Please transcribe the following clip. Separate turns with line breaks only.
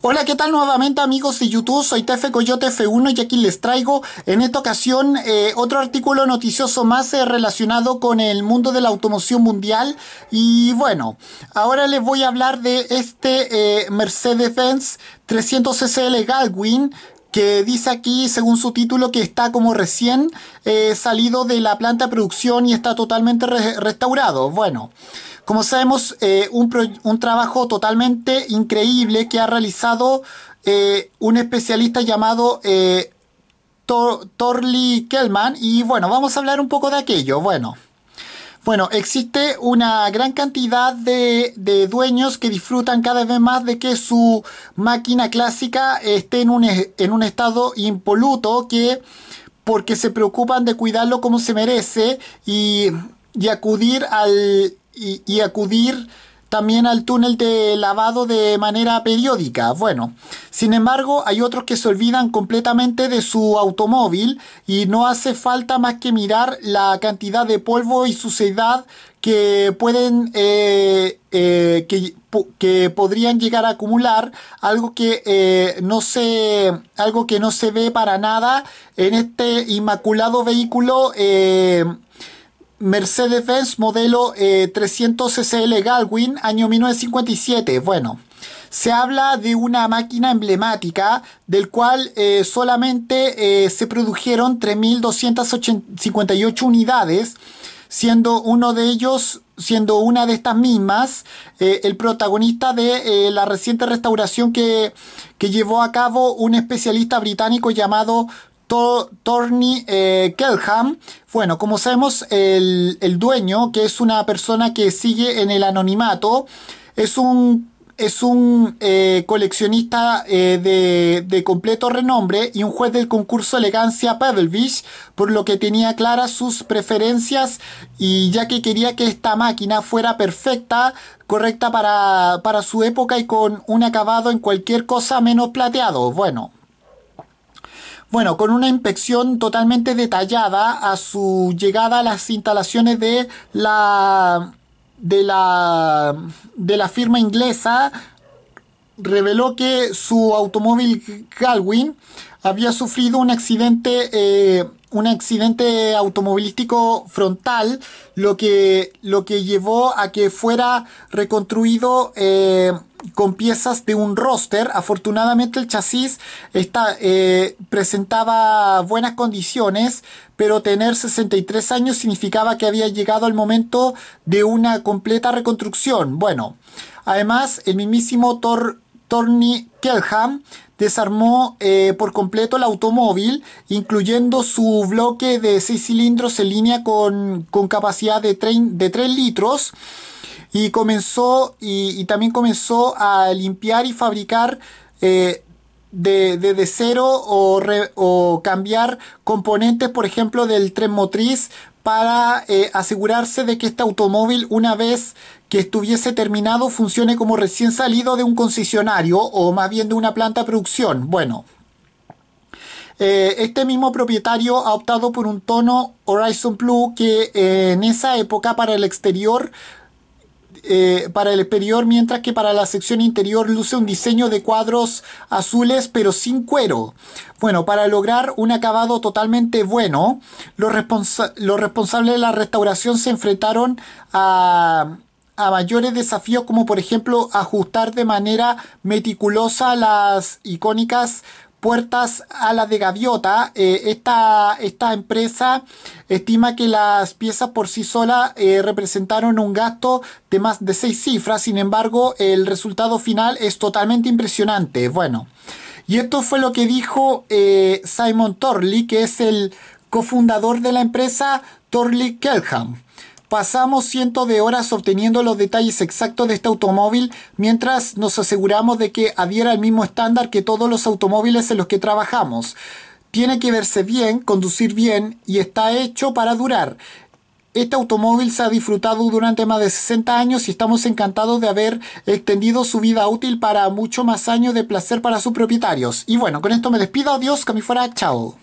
Hola, ¿qué tal nuevamente amigos de YouTube? Soy Tefe Coyote F1 y aquí les traigo en esta ocasión eh, otro artículo noticioso más eh, relacionado con el mundo de la automoción mundial. Y bueno, ahora les voy a hablar de este eh, Mercedes-Benz 300SL Galwin que dice aquí, según su título, que está como recién salido de la planta de producción y está totalmente restaurado. Bueno como sabemos, eh, un, trabajo totalmente increíble que ha realizado eh, un especialista llamado eh, Tor Kellman. Y bueno, vamos a hablar un poco de aquello. Bueno. Bueno, existe una gran cantidad de, dueños que disfrutan cada vez más de que su máquina clásica esté en un, en un estado impoluto que porque se preocupan de cuidarlo como se merece y acudir al, y, acudir también al túnel de lavado de manera periódica. Bueno, sin embargo, hay otros que se olvidan completamente de su automóvil y no hace falta más que mirar la cantidad de polvo y suciedad que pueden eh, eh, que, que, podrían llegar a acumular algo que eh, no se algo que no se ve para nada en este inmaculado vehículo Mercedes-Benz modelo 300 eh, SL Galwin, año 1957. Bueno, se habla de una máquina emblemática del cual eh, solamente eh, se produjeron 3.258 unidades, siendo uno de ellos, siendo una de estas mismas, el protagonista de la reciente restauración que, que llevó a cabo un especialista británico llamado Torney eh, Kelham. Bueno, como sabemos, el, dueño, que es una persona que sigue en el anonimato, es un, es un eh, coleccionista eh, de, de, completo renombre y un juez del concurso Elegancia Beach por lo que tenía claras sus preferencias y ya que quería que esta máquina fuera perfecta, correcta para, para su época y con un acabado en cualquier cosa menos plateado. Bueno. Bueno, con una inspección totalmente detallada a su llegada a las instalaciones de la de la de la firma inglesa reveló que su automóvil Galwin había sufrido un accidente eh, un accidente automovilístico frontal, lo que, lo que llevó a que fuera reconstruido eh, con piezas de un roster. Afortunadamente el chasis está, eh, presentaba buenas condiciones, pero tener 63 años significaba que había llegado el momento de una completa reconstrucción. Bueno, además el mismísimo Thor Tony Kelham desarmó eh, por completo el automóvil, incluyendo su bloque de 6 cilindros en línea con, capacidad de, de 3 litros. Y comenzó y, también comenzó a limpiar y fabricar eh, de, cero o, cambiar componentes, por ejemplo, del tren motriz para eh, asegurarse de que este automóvil una vez que estuviese terminado funcione como recién salido de un concesionario o más bien de una planta de producción. Bueno, eh, este mismo propietario ha optado por un tono Horizon Blue que eh, en esa época para el exterior eh, para el exterior, mientras que para la sección interior luce un diseño de cuadros azules pero sin cuero. Bueno, para lograr un acabado totalmente bueno, los, responsables de la restauración se enfrentaron a mayores desafíos como por ejemplo ajustar de manera meticulosa las icónicas Puertas a la de Gaviota. Eh, esta, esta, empresa estima que las piezas por sí solas eh, representaron un gasto de más de seis cifras, sin embargo el resultado final es totalmente impresionante. Bueno, y esto fue lo que dijo eh, Simon Torley, que es el cofundador de la empresa Torley Kelham. Pasamos cientos de horas obteniendo los detalles exactos de este automóvil mientras nos aseguramos de que adhiera al mismo estándar que todos los automóviles en los que trabajamos. Tiene que verse bien, conducir bien y está hecho para durar. Este automóvil se ha disfrutado durante más de 60 años y estamos encantados de haber extendido su vida útil para mucho más años de placer para sus propietarios. Y bueno, con esto me despido, adiós, que chao.